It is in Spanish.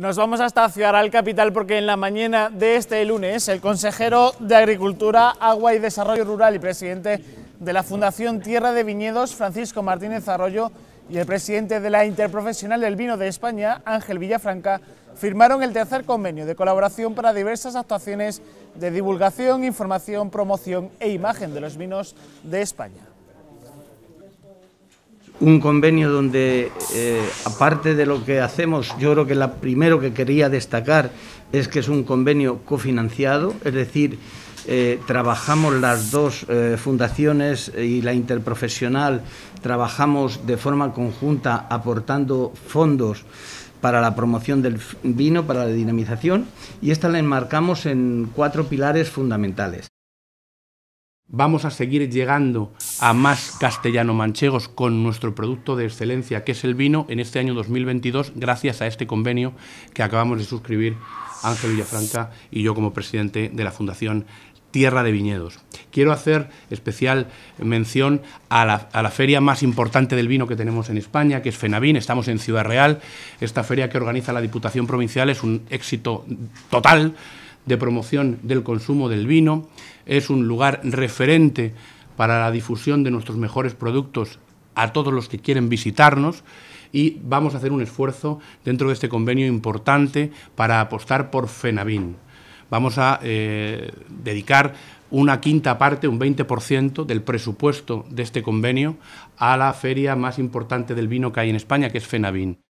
nos vamos hasta Ciudad Real Capital porque en la mañana de este lunes el consejero de Agricultura, Agua y Desarrollo Rural y presidente de la Fundación Tierra de Viñedos, Francisco Martínez Arroyo, y el presidente de la Interprofesional del Vino de España, Ángel Villafranca, firmaron el tercer convenio de colaboración para diversas actuaciones de divulgación, información, promoción e imagen de los vinos de España un convenio donde, eh, aparte de lo que hacemos, yo creo que lo primero que quería destacar es que es un convenio cofinanciado, es decir, eh, trabajamos las dos eh, fundaciones y la interprofesional, trabajamos de forma conjunta aportando fondos para la promoción del vino, para la dinamización, y esta la enmarcamos en cuatro pilares fundamentales vamos a seguir llegando a más castellano-manchegos con nuestro producto de excelencia, que es el vino, en este año 2022, gracias a este convenio que acabamos de suscribir Ángel Villafranca y yo como presidente de la Fundación Tierra de Viñedos. Quiero hacer especial mención a la, feria más importante del vino que tenemos en España, que es Fenavín, estamos en Ciudad Real. Esta feria que organiza la Diputación Provincial es un éxito total de promoción del consumo del vino, es un lugar referente para la difusión de nuestros mejores productos a todos los que quieren visitarnos y vamos a hacer un esfuerzo dentro de este convenio importante para apostar por FENAVIN. Vamos a eh, dedicar una quinta parte, un 20% del presupuesto de este convenio a la feria más importante del vino que hay en España, que es FENAVIN.